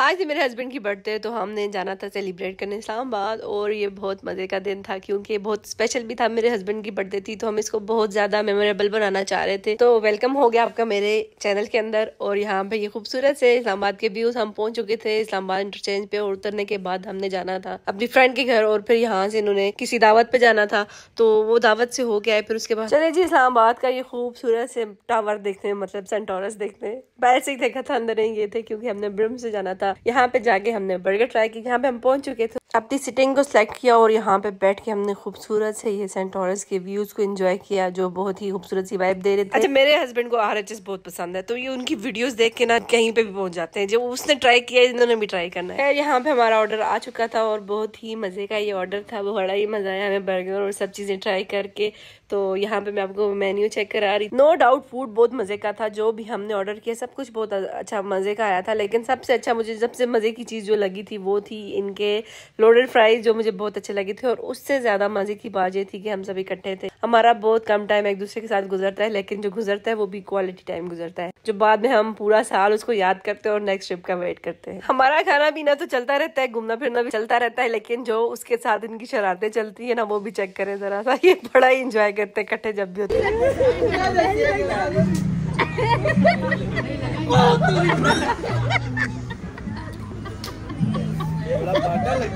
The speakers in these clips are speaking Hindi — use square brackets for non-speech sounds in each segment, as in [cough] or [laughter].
आज थी मेरे हस्बैंड की बर्थडे तो हमने जाना था सेलिब्रेट करने इस्लामाबाद और ये बहुत मज़े का दिन था क्योंकि बहुत स्पेशल भी था मेरे हस्बैंड की बर्थडे थी तो हम इसको बहुत ज़्यादा मेमोरेबल बनाना चाह रहे थे तो वेलकम हो गया आपका मेरे चैनल के अंदर और यहाँ पे ये खूबसूरत से इस्लामाबाद के व्यूज हम पहुँच चुके थे इस्लामाबाद इंटरचेंज पे और उतरने के बाद हमने जाना था अपनी फ्रेंड के घर और फिर यहाँ से इन्होंने किसी दावत पे जाना था तो वो दावत से हो गया फिर उसके बाद चले जी इस्लामाबाद का ये खूबसूरत से टावर देखते हैं मतलब सेंटोरस देखते हैं पहले से ही देखा था अंदर नहीं थे क्योंकि हमने ब्रम से जाना था था यहाँ पे जाके हमने बर्गर ट्राई की यहाँ पे हम पहुंच चुके थे अपनी सिटिंग को सेलेक्ट किया और यहाँ पे बैठ के हमने खूबसूरत से ये टॉरस के व्यूज़ को एंजॉय किया जो बहुत ही खूबसूरत सी वाइब दे रहे थे अच्छा मेरे हस्बैंड को आर बहुत पसंद है तो ये उनकी वीडियोस देख के ना कहीं पे भी पहुंच जाते हैं जो उसने ट्राई किया इन्होंने भी ट्राई करना है यहाँ पे हमारा ऑर्डर आ चुका था और बहुत ही मज़े का ये ऑर्डर था वो बड़ा ही मज़ा आया हमें बर्गर और सब चीज़ें ट्राई करके तो यहाँ पे मैं आपको मेन्यू चेक करा रही नो डाउट फूड बहुत मज़े का था जो भी हमने ऑर्डर किया सब कुछ बहुत अच्छा मज़े का आया था लेकिन सबसे अच्छा मुझे सबसे मज़े की चीज़ जो लगी थी वो थी इनके लोडेड फ्राइज जो मुझे बहुत अच्छे लगे थे और उससे ज़्यादा मज़े की बात ये थी कि हम सब इकट्ठे थे हमारा बहुत कम टाइम एक दूसरे के साथ गुजरता है लेकिन जो गुजरता है वो भी क्वालिटी टाइम गुजरता है जो बाद में हम पूरा साल उसको याद करते हैं और नेक्स्ट ट्रिप का वेट करते हैं हमारा खाना पीना तो चलता रहता है घूमना फिरना भी चलता रहता है लेकिन जो उसके साथ इनकी शरारतें चलती है ना वो भी चेक करें ज़रा सा ये बड़ा ही इंजॉय करते हैं इकट्ठे जब भी होते हैं [laughs] [laughs] ये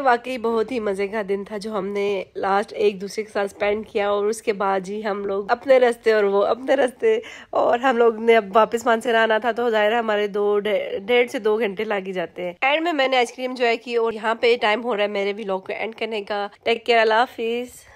वाकई बहुत ही मज़े का दिन था जो हमने लास्ट एक दूसरे के साथ स्पेंड किया और उसके बाद ही हम लोग अपने रास्ते और वो अपने रास्ते और हम लोग ने अब वापस मानसर आना था तो जाहिर है हमारे दो डेढ़ से दो घंटे लग ही जाते हैं एंड में मैंने आइसक्रीम जो है की और यहाँ पे टाइम हो रहा है मेरे भी लॉग को एंड करने का टेक केयर अल्लाह हाफिज़